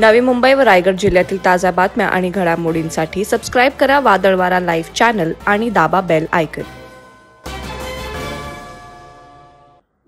नवी मुंबई व रायगड जिल्ह्यातील ताज्या बातम्या आणि घडामोडींसाठी सबस्क्राईब करा वादळवारा लाईव्ह चॅनल आणि दाबा बेल आयकन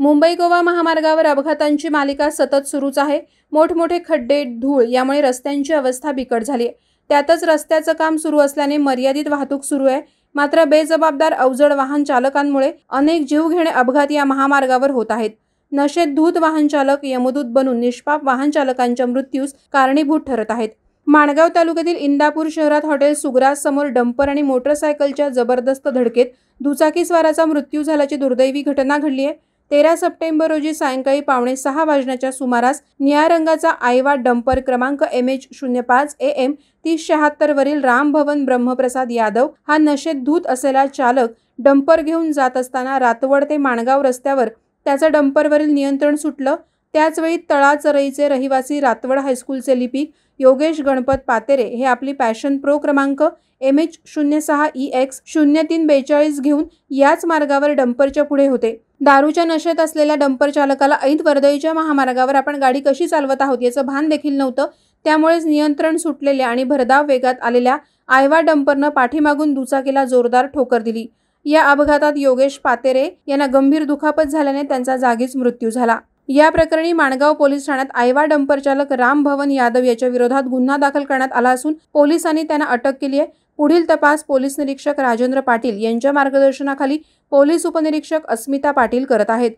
मुंबई गोवा महामार्गावर अपघातांची मालिका सतत सुरूच आहे मोठमोठे खड्डे धूळ यामुळे रस्त्यांची अवस्था बिकट झाली आहे त्यातच रस्त्याचं काम सुरू असल्याने मर्यादित वाहतूक सुरू आहे मात्र बेजबाबदार अवजड वाहन चालकांमुळे अनेक जीवघेणे अपघात या महामार्गावर होत आहेत नशेत धूत वाहनचालक यमदूत बनून निष्पाप वाहनचालकांच्या मृत्यूस कारणीभूत ठरत आहेत माणगाव तालुक्यातील इंदापूर शहरात हॉटेल सुग्रास समोर डंपर आणि मोटरसायकलच्या जबरदस्त धडकेत दुचाकी दुचाकीस्वाराचा मृत्यू झाल्याची दुर्दैवी घटना घडली आहे तेरा सप्टेंबर रोजी सायंकाळी पावणे सहा वाजण्याच्या सुमारास निळ्या रंगाचा आयवा डंपर क्रमांक एम एच शून्य पाच ए एम तीस शहात्तरवरील राम भवन ब्रह्मप्रसाद यादव हा नशेत धूत असलेला चालक डंपर घेऊन जात असताना रातवड ते माणगाव रस्त्यावर त्याचं डंपरवरील नियंत्रण सुटलं त्याचवेळी तळाचरईचे रहिवासी रातवड हायस्कूलचे लिपिक योगेश गणपत पातेरे हे आपली पॅशन प्रो क्रमांक एम एच शून्य सहा ई एक्स शून्य तीन बेचाळीस घेऊन याच मार्गावर डंपरच्या पुढे होते दारूच्या नशेत असलेल्या डंपर चालकाला ऐन वर्दईच्या महामार्गावर आपण गाडी कशी चालवत आहोत याचं भान देखील नव्हतं त्यामुळेच नियंत्रण सुटलेल्या आणि भरधाव वेगात आलेल्या आयवा डंपरनं पाठीमागून दुचाकीला जोरदार ठोकर दिली या अपघातात योगेश पातेरे यांना गंभीर दुखापत झाल्याने त्यांचा जागीच मृत्यू झाला या प्रकरणी माणगाव पोलीस ठाण्यात आयवा डंपर चालक राम भवन यादव याच्या विरोधात गुन्हा दाखल करण्यात आला असून पोलिसांनी त्यांना अटक केली आहे पुढील तपास पोलीस निरीक्षक राजेंद्र पाटील यांच्या मार्गदर्शनाखाली पोलीस उपनिरीक्षक अस्मिता पाटील करत आहेत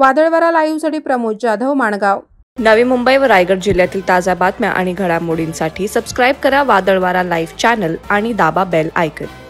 वादळवारा लाईव्हसाठी प्रमोद जाधव माणगाव नवी मुंबई व रायगड जिल्ह्यातील ताज्या बातम्या आणि घडामोडींसाठी सबस्क्राईब करा वादळवारा लाईव्ह चॅनल आणि दाबा बेल आयकन